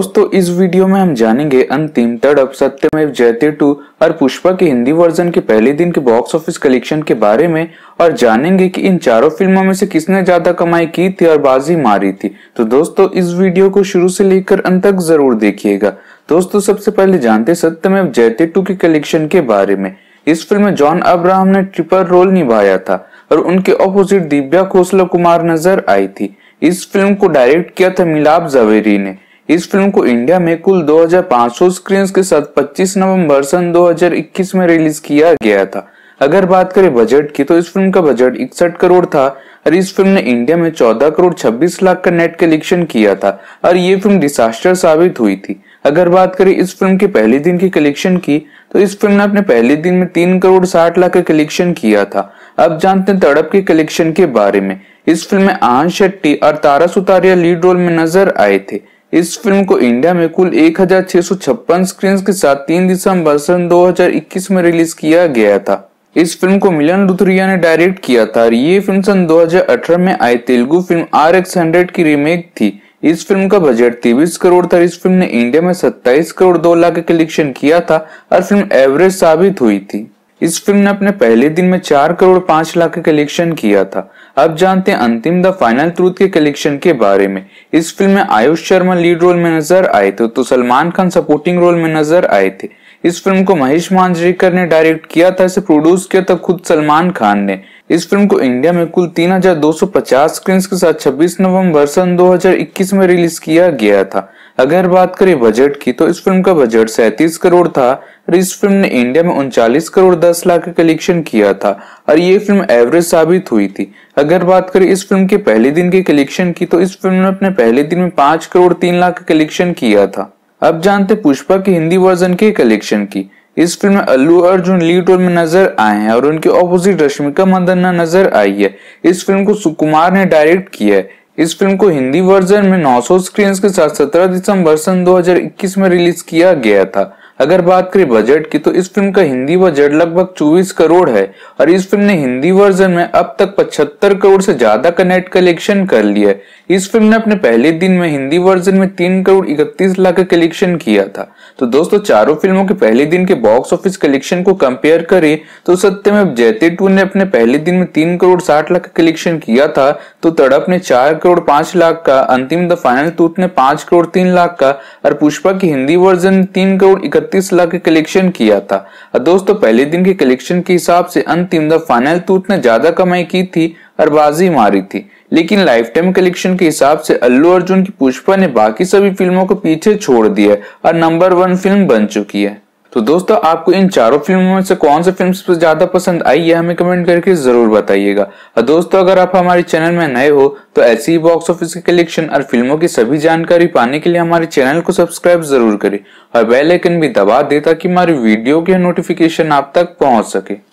दोस्तों इस वीडियो में हम जानेंगे अंतिम तड़प सत्यमेव जयते टू और पुष्पा के हिंदी वर्जन के पहले दिन के बॉक्स ऑफिस कलेक्शन के बारे में और जानेंगे कि इन चारों फिल्मों में से किसने ज्यादा कमाई की थी और बाजी मारी थी तो दोस्तों इस वीडियो को शुरू से लेकर अंत तक जरूर देखिएगा दोस्तों सबसे पहले जानते सत्यमेव जयते टू के कलेक्शन के बारे में इस फिल्म में जॉन अब्राहम ने ट्रिपल रोल निभाया था और उनके ऑपोजिट दिव्या खोसला कुमार नजर आई थी इस फिल्म को डायरेक्ट किया था मिलाप जवेरी ने इस फिल्म को इंडिया में कुल 2,500 स्क्रीन्स के साथ 25 नवंबर सन 2021 में रिलीज किया गया था अगर बात करें बजट की तो इस फिल्म का बजट इकसठ करोड़ था और इस फिल्म ने इंडिया में 14 करोड़ 26 लाख का नेट कलेक्शन किया था और ये फिल्म डिसास्टर साबित हुई थी अगर बात करें इस फिल्म के पहले दिन की कलेक्शन की तो इस फिल्म ने अपने पहले दिन में तीन करोड़ साठ लाख का कलेक्शन किया था अब जानते हैं तड़प के कलेक्शन के बारे में इस फिल्म में आन शेट्टी और तारा सुतारिया लीड रोल में नजर आए थे इस फिल्म को इंडिया में कुल एक स्क्रीन के साथ 3 दिसंबर सन 2021 में रिलीज किया गया था इस फिल्म को मिलन लुथरिया ने डायरेक्ट किया था और ये फिल्म सन 2018 में आई Telugu film RX hundred की रीमेक थी इस फिल्म का बजट तेईस करोड़ था इस फिल्म ने इंडिया में 27 करोड़ दो लाख का कलेक्शन किया था और फिल्म एवरेज साबित हुई थी इस फिल्म ने अपने पहले दिन में चार करोड़ पांच लाख का कलेक्शन किया था अब जानते हैं अंतिम द फाइनल ट्रूथ के कलेक्शन के बारे में इस फिल्म में आयुष शर्मा लीड रोल में नजर आए थे तो सलमान खान सपोर्टिंग रोल में नजर आए थे इस फिल्म को महेश मांजरेकर ने डायरेक्ट किया था इसे प्रोड्यूस किया था खुद सलमान खान ने इस फिल्म को इंडिया में कुल 3250 स्क्रीन के साथ 26 नवंबर सन 2021 में रिलीज किया गया था अगर बात करें बजट की तो इस फिल्म का बजट सैंतीस करोड़ था और इस फिल्म ने इंडिया में उनचालीस करोड़ दस लाख का कलेक्शन किया था और ये फिल्म एवरेज साबित हुई थी अगर बात करें इस फिल्म के पहले दिन के कलेक्शन की तो इस फिल्म ने अपने पहले दिन में पांच करोड़ तीन लाख का कलेक्शन किया था अब जानते पुष्पा के हिंदी वर्जन के कलेक्शन की इस फिल्म में अल्लू अर्जुन लीड रोल में नजर आए हैं और उनके ऑपोजिट रश्मिका मंदना नजर आई है इस फिल्म को सुकुमार ने डायरेक्ट किया है इस फिल्म को हिंदी वर्जन में 900 स्क्रीन के साथ 17 दिसंबर सन 2021 में रिलीज किया गया था अगर बात करें बजट की तो इस फिल्म का हिंदी बजट लगभग 24 करोड़ है और इस फिल्म ने हिंदी वर्जन में अब तक 75 करोड़ से ज्यादा का नेट कलेक्शन कर लिया है इस फिल्म ने अपने पहले दिन में हिंदी वर्जन में तीन करोड़ इकतीस लाख का कलेक्शन किया था तो दोस्तों चारों फिल्मों के पहले दिन के बॉक्स ऑफिस कलेक्शन को कंपेयर करें तो सत्य में जैते टू ने अपने पहले दिन में तीन करोड़ साठ लाख का कलेक्शन किया था तो तड़प ने चार करोड़ पांच लाख का अंतिम द फाइनल टूथ ने पांच करोड़ तीन लाख का और पुष्पा की हिंदी वर्जन तीन करोड़ इकतीस इकतीस लाख कलेक्शन किया था और दोस्तों पहले दिन के कलेक्शन के हिसाब से अंतिम द फाइनल तूत ने ज्यादा कमाई की थी और बाजी मारी थी लेकिन लाइफ टाइम कलेक्शन के हिसाब से अल्लू अर्जुन की पुष्पा ने बाकी सभी फिल्मों को पीछे छोड़ दिया और नंबर वन फिल्म बन चुकी है तो दोस्तों आपको इन चारों फिल्मों में से कौन से फिल्म ज्यादा पसंद आई है हमें कमेंट करके जरूर बताइएगा और दोस्तों अगर आप हमारे चैनल में नए हो तो ऐसी ही बॉक्स ऑफिस के कलेक्शन और फिल्मों की सभी जानकारी पाने के लिए हमारे चैनल को सब्सक्राइब जरूर करें और बेल आइकन भी दबा दे ताकि हमारी वीडियो के नोटिफिकेशन आप तक पहुंच सके